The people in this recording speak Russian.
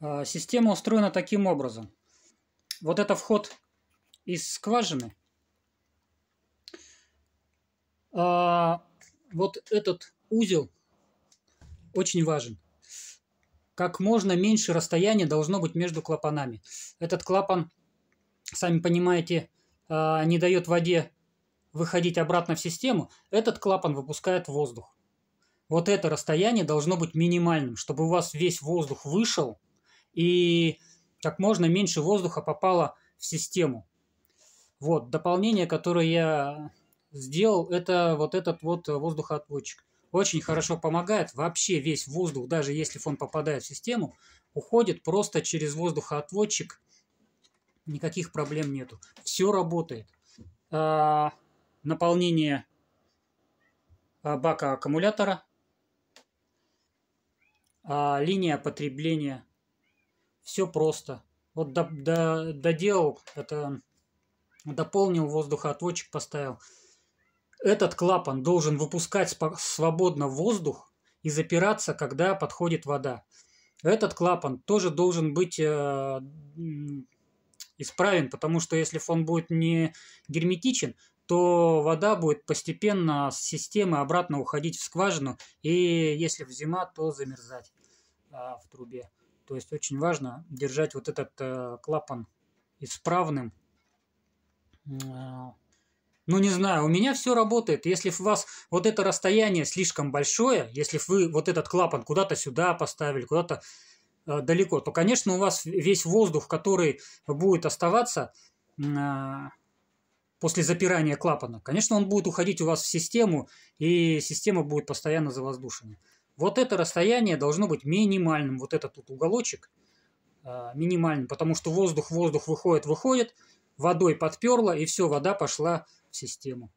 А, система устроена таким образом. Вот это вход из скважины. А, вот этот узел очень важен. Как можно меньше расстояние должно быть между клапанами. Этот клапан, сами понимаете, а, не дает воде выходить обратно в систему. Этот клапан выпускает воздух. Вот это расстояние должно быть минимальным, чтобы у вас весь воздух вышел – и как можно меньше воздуха попало в систему. Вот, дополнение, которое я сделал, это вот этот вот воздухоотводчик. Очень хорошо помогает. Вообще весь воздух, даже если он попадает в систему, уходит просто через воздухоотводчик. Никаких проблем нету. Все работает. А, наполнение а, бака аккумулятора. А, линия потребления все просто. Вот до, до, доделал, это дополнил воздухоотводчик, поставил. Этот клапан должен выпускать свободно воздух и запираться, когда подходит вода. Этот клапан тоже должен быть э, исправен, потому что если он будет не герметичен, то вода будет постепенно с системы обратно уходить в скважину, и если в зима, то замерзать э, в трубе. То есть очень важно держать вот этот э, клапан исправным. Ну, не знаю, у меня все работает. Если у вас вот это расстояние слишком большое, если вы вот этот клапан куда-то сюда поставили, куда-то э, далеко, то, конечно, у вас весь воздух, который будет оставаться э, после запирания клапана, конечно, он будет уходить у вас в систему, и система будет постоянно завоздушена. Вот это расстояние должно быть минимальным, вот этот тут уголочек э, минимальным, потому что воздух, воздух выходит, выходит, водой подперло и все, вода пошла в систему.